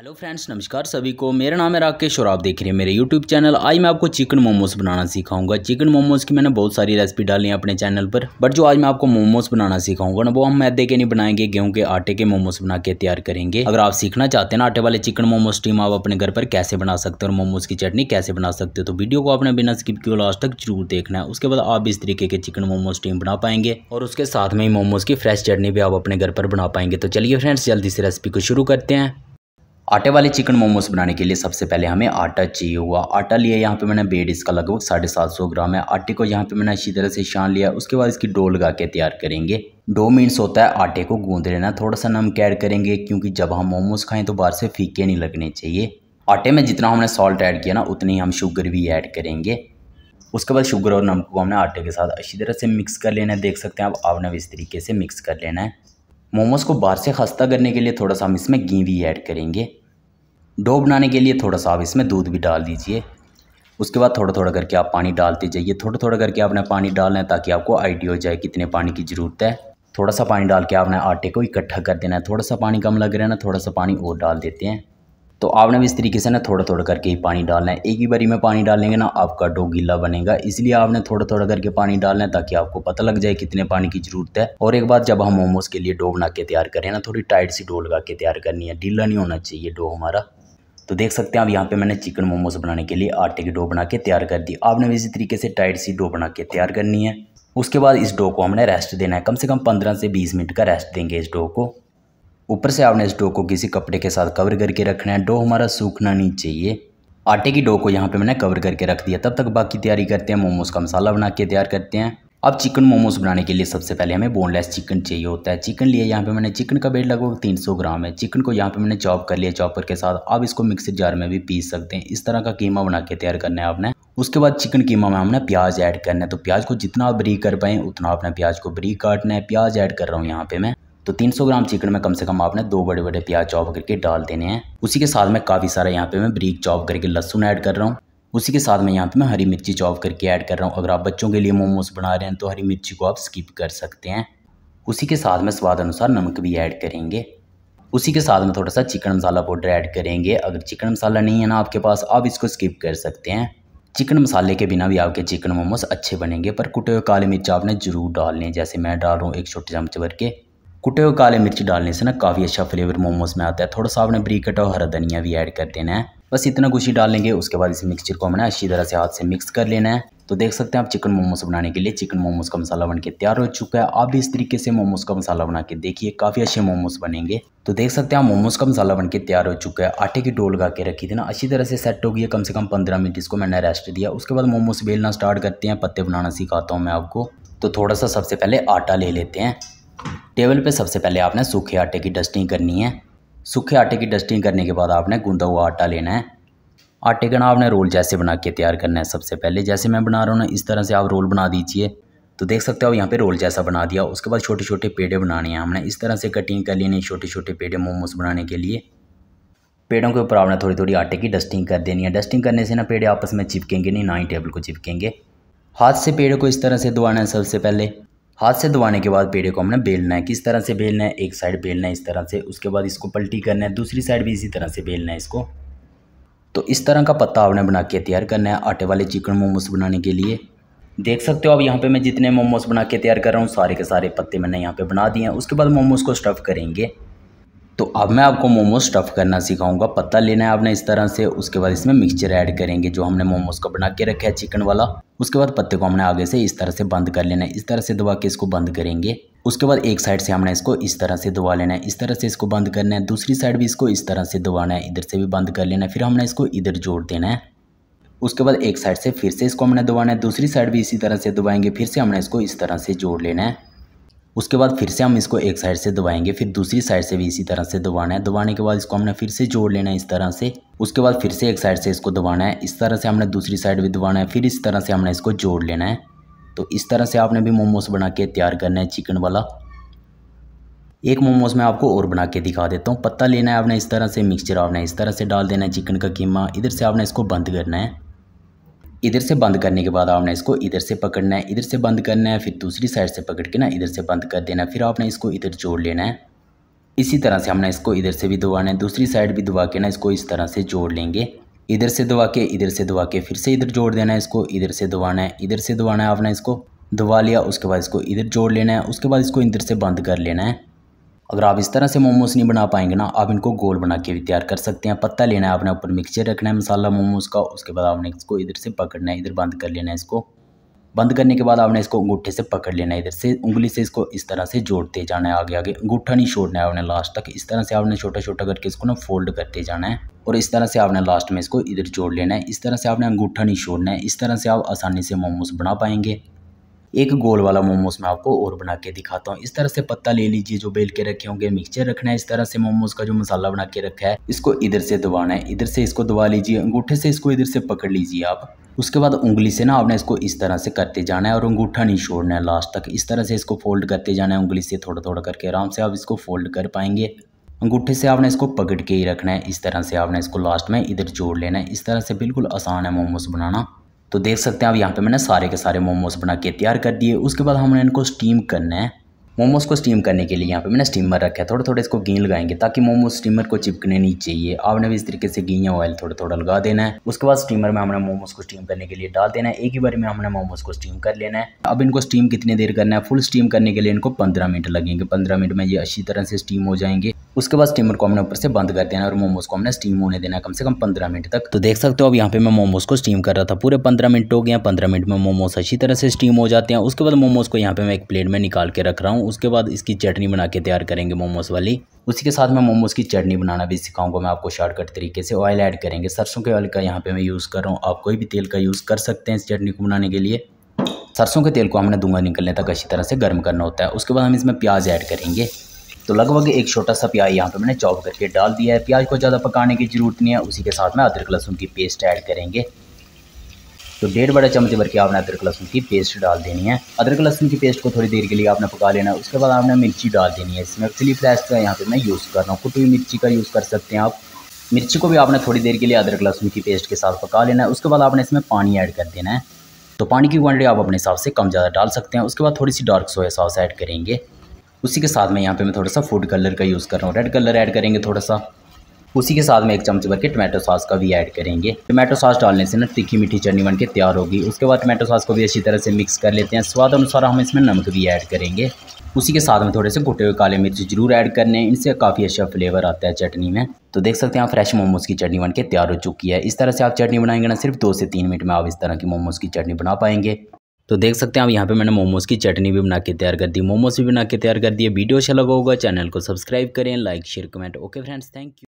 hello friends नमस्कार सभी को मेरा नाम है राकेश और आप देख रहे हैं मेरे यूट्यूब चैनल आज मैं आपको चिकन मोमोस बनाना सिखाऊंगा चिकन मोमोज की मैंने बहुत सारी रेसिपी डाली है अपने चैनल पर बट जो आज मैं आपको मोमोस बनाना सिखाऊंगा ना वो हम मैदे के नहीं बनाएंगे गेहूं के आटे के मोमोज बना के तैयार करेंगे अगर आप सीखना चाहते हैं ना आटे वाले चिकन मोमोज टीम आप अपने घर पर कैसे बना सकते हो और मोमोज की चटनी कैसे बना सकते हो तो वीडियो को आपने बिना स्किप किए लास्ट तक जरूर देखना है उसके बाद आप इस तरीके के चिकन मोमोज टीम बना पाएंगे और उसके साथ में ही मोमोज की फ्रेश चटनी भी आप अपने घर पर बना पाएंगे तो चलिए फ्रेंड्स जल्दी से रेसिपी को शुरू करते हैं आटे वाले चिकन मोमोज बनाने के लिए सबसे पहले हमें आटा चाहिए हुआ आटा लिया यहाँ पे मैंने बेड इसका लगभग साढ़े सात सौ ग्राम है आटे को यहाँ पे मैंने अच्छी तरह से छान लिया उसके बाद इसकी डो लगा के तैयार करेंगे दो मिनट्स होता है आटे को गूंद लेना थोड़ा सा नमक ऐड करेंगे क्योंकि जब हम मोमोज खाएं तो बाहर से फीके नहीं लगने चाहिए आटे में जितना हमने सॉल्ट ऐड किया ना उतनी ही हम शुगर भी ऐड करेंगे उसके बाद शुगर और नमक को हमने आटे के साथ अच्छी तरह से मिक्स कर लेना है देख सकते हैं अब आपने इस तरीके से मिक्स कर लेना है मोमोज़ को बाहर से खस्ता करने के लिए थोड़ा सा हम इसमें घी भी ऐड करेंगे डो बनाने के लिए थोड़ा सा आप इसमें दूध भी डाल दीजिए उसके बाद थोड़ा थोड़ा करके आप पानी डालते जाइए थोड़ा थोड़ा करके आपने पानी डालना है ताकि आपको आइडिया हो जाए कितने पानी की ज़रूरत है थोड़ा सा पानी डाल के आपने आटे को इकट्ठा कर देना है थोड़ा सा पानी कम लग रहा है ना थोड़ा सा पानी और डाल देते हैं तो आपने भी इस तरीके से ना थोड़ा थोड़ा करके ही पानी डालना है एक ही बारी में पानी डालेंगे ना आपका डो गीला बनेगा इसलिए आपने थोड़ा थोड़ा करके पानी डालना है ताकि आपको पता लग जाए कितने पानी की जरूरत है और एक बार जब हम मोमोज़ के लिए डो बना के तैयार करें ना थोड़ी टाइट सी डो लगा के तैयार करनी है ढीला नहीं होना चाहिए डो हमारा तो देख सकते हैं आप यहाँ पे मैंने चिकन मोमोज बनाने के लिए आटे की डो बना के तैयार कर दी आपने भी इसी तरीके से टाइट सी डो बना के तैयार करनी है उसके बाद इस डो को हमने रेस्ट देना है कम से कम पंद्रह से बीस मिनट का रेस्ट देंगे इस डो को ऊपर से आपने इस डो को किसी कपड़े के साथ कवर करके रखना है डो हमारा सूखना नहीं चाहिए आटे की डो को यहाँ पे मैंने कवर करके रख दिया तब तक बाकी तैयारी करते हैं मोमोज़ का मसाला बना के तैयार करते हैं अब चिकन मोमोज़ बनाने के लिए सबसे पहले हमें बोनलेस चिकन चाहिए होता है चिकन लिए यहाँ पे मैंने चिकन का वेट लगभग 300 ग्राम है चिकन को यहाँ पे मैंने चॉप कर लिया चॉपर के साथ आप इसको मिक्सर जार में भी पीस सकते हैं इस तरह का कीमा बना के तैयार करना है आपने उसके बाद चिकन कीमा में हमने प्याज ऐड करना है तो प्याज को जितना आप ब्रीक कर पाए उतना आपने प्याज को ब्रीक काटना है प्याज ऐड कर रहा हूँ यहाँ पे मैं तो 300 ग्राम चिकन में कम से कम आपने दो बड़े बड़े प्याज चॉप करके डाल देने हैं उसी के साथ में काफ़ी सारा यहाँ पे मैं ब्रीक चॉप करके लहसुन ऐड कर रहा हूँ उसी के साथ में यहाँ पे मैं हरी मिर्ची चॉप करके ऐड कर रहा हूँ अगर आप बच्चों के लिए मोमोज बना रहे हैं तो हरी मिर्ची को आप स्किप कर सकते हैं उसी के साथ में स्वाद अनुसार नमक भी ऐड करेंगे उसी के साथ में थोड़ा सा चिकन मसाला पाउडर ऐड करेंगे अगर चिकन मसाला नहीं है ना आपके पास आप इसको स्किप कर सकते हैं चिकन मसाले के बिना भी आपके चिकन मोमोज अच्छे बनेंगे पर कुटे हुए काली मिर्च आपने ज़रूर डालने जैसे मैं डाल रहा हूँ एक छोटे चमच भर के कुटे हुए काले मिर्च डालने से ना काफ़ी अच्छा फ्लेवर मोमोज में आता है थोड़ा सा आपने ब्री कटा हरा धनिया भी ऐड कर देना है बस इतना कुछ ही डालेंगे उसके बाद इस मिक्सचर को हमने अच्छी तरह से हाथ से मिक्स कर लेना है तो देख सकते हैं आप चिकन मोमोज बनाने के लिए चिकन मोमोज का मसाला बनके तैयार हो चुका है आप भी इस तरीके से मोमोज का मसाला बना के देखिए काफ़ी अच्छे मोमोज बनेंगे तो देख सकते हैं आप मोमोज का मसाला बनके तैयार हो चुका है आटे की डोल लगा के रखी थी ना अच्छी तरह से सेट हो गई कम से कम पंद्रह मिनट इसको मैंने रेस्ट दिया उसके बाद मोमोज बेलना स्टार्ट करते हैं पत्ते बनाना सिखाता हूँ मैं आपको तो थोड़ा सा सबसे पहले आटा ले लेते हैं टेबल पे सबसे पहले आपने सूखे आटे की डस्टिंग करनी है सूखे आटे की डस्टिंग करने के बाद आपने गूंदा हुआ आटा लेना है आटे का ना आपने रोल जैसे बना के तैयार करना है सबसे पहले जैसे मैं बना रहा हूँ ना इस तरह से आप रोल बना दीजिए तो देख सकते हो यहाँ पे रोल जैसा बना दिया उसके बाद छोटे छोटे पेड़े बनाने हैं हमने इस तरह से कटिंग कर लेनी छोटे छोटे पेड़े मोमोज बनाने के लिए पेड़ों के ऊपर आपने थोड़ी थोड़ी आटे की डस्टिंग कर देनी है डस्टिंग करने से ना पेड़े आपस में चिपकेंगे नहीं ना ही टेबल को चिपकेंगे हाथ से पेड़ को इस तरह से दुआना है सबसे पहले हाथ से दबाने के बाद पेड़े को हमने बेलना है किस तरह से बेलना है एक साइड बेलना है इस तरह से उसके बाद इसको पलटी करना है दूसरी साइड भी इसी तरह से बेलना है इसको तो इस तरह का पत्ता आपने बना के तैयार करना है आटे वाले चिकन मोमोस बनाने के लिए देख सकते हो अब यहाँ पे मैं जितने मोमोस बना के तैयार कर रहा हूँ सारे के सारे पत्ते मैंने यहाँ पे बना दिए हैं उसके बाद मोमोस को स्टफ़ करेंगे तो अब मैं आपको मोमोज स्टफ़ करना सिखाऊंगा पत्ता लेना है आपने इस तरह से उसके बाद इसमें मिक्सचर ऐड करेंगे जो हमने मोमोज़ का बना के रखा है चिकन वाला उसके बाद पत्ते को हमने आगे से इस तरह से बंद कर लेना है इस तरह से दबा के इसको बंद करेंगे उसके बाद एक साइड से हमने इसको इस तरह से दबा लेना है इस तरह से इसको बंद करना है दूसरी साइड भी इसको इस तरह से दबाना है इधर से भी बंद कर लेना है फिर हमने इसको इधर जोड़ देना है उसके बाद एक साइड से फिर से इसको हमने दबाना है दूसरी साइड भी इसी तरह से दबाएंगे फिर से हमने इसको इस तरह से जोड़ लेना है उसके बाद फिर से हम इसको एक साइड से दबाएंगे फिर दूसरी साइड से भी इसी तरह से दबाना है दबाने के बाद इसको हमने फिर से जोड़ लेना है इस तरह से उसके बाद फिर से एक साइड से इसको दबाना है इस तरह से हमने दूसरी साइड भी दबाना है फिर इस तरह से हमने इसको जोड़ लेना है तो इस तरह से आपने भी मोमोस बना के तैयार करना है चिकन वाला एक मोमोज मैं आपको और बना के दिखा देता हूँ पत्ता लेना है आपने इस तरह से मिक्सचर आपने इस तरह से डाल देना है चिकन का कीमा इधर से आपने इसको बंद करना है इधर से बंद करने के बाद आपने इसको इधर से पकड़ना है इधर से बंद करना है फिर दूसरी साइड से पकड़ के ना इधर से बंद कर देना फिर आपने इसको इधर जोड़ लेना है इसी तरह से हमने इसको इधर से भी दबाना है दूसरी साइड भी दबा के ना इसको इस तरह से जोड़ लेंगे इधर से दबा के इधर से दबा के फिर से इधर जोड़ देना है इसको इधर से दबाना है इधर से दबाना है आपने इसको दबा लिया उसके बाद इसको इधर जोड़ लेना है उसके बाद इसको इधर से बंद कर लेना है अगर आप इस तरह से मोमोस नहीं बना पाएंगे ना आप इनको गोल बना के भी तैयार कर सकते हैं पत्ता लेना है आपने ऊपर मिक्सचर रखना है मसाला मोमोज का उसके बाद आपने इसको इधर से पकड़ना है इधर बंद कर लेना है इसको बंद करने के बाद आपने इसको अंगूठे से पकड़ लेना है इधर से उंगली से इसको इस तरह से जोड़ते जाना है आगे आगे अंगूठा नहीं छोड़ना है आपने लास्ट तक इस तरह से आपने छोटा छोटा करके इसको ना फोल्ड करते जाना है और इस तरह से आपने लास्ट में इसको इधर जोड़ लेना है इस तरह से आपने अंगूठा नहीं छोड़ना है इस तरह से आप आसानी से मोमोस बना पाएंगे एक गोल वाला मोमोज मैं आपको और बना के दिखाता हूँ इस तरह से पत्ता ले लीजिए जो बेल के रखे होंगे मिक्सचर रखना है इस तरह से मोमोज का जो मसाला बना के रखा है इसको इधर से दबाना है इधर से इसको दबा लीजिए अंगूठे से इसको इधर से पकड़ लीजिए आप उसके बाद उंगली से ना आपने इसको इस तरह से करते जाना है और अंगूठा नहीं छोड़ना है लास्ट तक इस तरह से इसको फोल्ड करते जाना है उंगली से थोड़ा थोड़ा करके आराम से आप इसको फोल्ड कर पाएंगे अंगूठे से आपने इसको पकड़ के ही रखना है इस तरह से आपने इसको लास्ट में इधर जोड़ लेना है इस तरह से बिल्कुल आसान है मोमोज बनाना तो देख सकते हैं अब यहाँ पे मैंने सारे के सारे मोमोज़ बना के तैयार कर दिए उसके बाद हमने इनको स्टीम करना है मोमोज़ को स्टीम करने के लिए यहाँ पे मैंने स्टीमर रखा है थोड़े थोड़े इसको घी लगाएंगे ताकि मोमोज स्टीमर को चिपकने नहीं चाहिए आपने भी इस तरीके से घी या ऑयल थोड़ा थोड़ा लगा देना है उसके बाद स्टीमर में हमने मोमोज को स्टीम करने के लिए डाल देना है एक ही बार में हमने मोमोज को स्टीम कर लेना है अब इनको स्टीम कितनी देर करना है फुल स्टीम करने के लिए इनको पंद्रह मिनट लगेंगे पंद्रह मिनट में ये अच्छी तरह से स्टीम हो जाएंगे उसके बाद स्टीमर को हमने ऊपर से बंद कर देना और मोमोज को हमने स्टीम होने देना कम से कम पंद्रह मिनट तक तो देख सकते हो अब यहाँ पे मैं मोमोज को स्टीम कर रहा था पूरे पंद्रह मिनट हो गया पंद्रह मिनट में मोमोज अच्छी तरह से स्टीम हो जाते हैं उसके बाद मोमोज को यहाँ पे मैं एक प्लेट में निकाल के रख रहा हूँ उसके बाद इसकी चटनी बना के तैयार करेंगे मोमोज वाली उसी के साथ मैं मोमोज की चटनी बनाना भी सिखाऊंगा मैं आपको शॉर्टकट तरीके से ऑयल ऐड करेंगे सरसों के ऑयल का यहाँ पे मैं यूज़ कर रहा हूँ आप कोई भी तेल का यूज़ कर सकते हैं इस चटनी को बनाने के लिए सरसों के तेल को हमने दूंगा निकलने तक अच्छी तरह से गर्म करना होता है उसके बाद हम इसमें प्याज ऐड करेंगे तो लगभग एक छोटा सा प्याज यहाँ पर मैंने चॉप करके डाल दिया है प्याज को ज़्यादा पकाने की ज़रूरत नहीं है उसी के साथ में अदरक लहसुन की पेस्ट ऐड करेंगे तो डेढ़ बड़ा चम्मच भर के आपने अदरक लहसुन की पेस्ट डाल देनी है अदरक लहसुन की पेस्ट को थोड़ी देर के लिए आपने पका लेना है उसके बाद आपने मिर्ची डाल देनी है इसमें चिली फ्लैश का यहाँ पर मैं यूज़ कर रहा हूँ कुटी मिर्ची का यूज़ कर सकते हैं आप मिर्ची को भी आपने थोड़ी देर के लिए अदरक लहसुन की पेस्ट के साथ पका लेना है उसके बाद आपने इसमें पानी ऐड कर देना है तो पानी की क्वान्टिटी आप अपने हिसाब से कम ज़्यादा डाल सकते हैं उसके बाद थोड़ी सी डार्क सोया सॉस ऐड करेंगे उसी के साथ में यहाँ पे मैं थोड़ा सा फूड कलर का यूज़ कर रहा हूँ रेड कलर ऐड करेंगे थोड़ा सा उसी के साथ में एक चम्मच भर के टमाटो सॉस का भी ऐड करेंगे टमाटो सॉस डालने से ना तीखी मीठी चटनी बन के तैयार होगी उसके बाद टमाटो सॉस को भी अच्छी तरह से मिक्स कर लेते हैं स्वाद अनुसार हम इसमें नमक भी ऐड करेंगे उसी के साथ में थोड़े से कुटे हुए काले मिर्च जरूर ऐड करने हैं इनसे काफ़ी अच्छा फ्लेवर आता है चटनी में तो देख सकते हैं आप फ्रेश मोमोज़ की चटनी बन तैयार हो चुकी है इस तरह से आप चटनी बनाएंगे ना सिर्फ दो से तीन मिनट में आप इस तरह की मोमोज़ की चटनी बना पाएंगे तो देख सकते हैं आप यहाँ पे मैंने मोमोज़ की चटनी भी बना के तैयार कर दी मोमोज़ भी बना के तैयार कर दिए वीडियो अच्छा लगा होगा चैनल को सब्सक्राइब करें like share comment okay friends thank you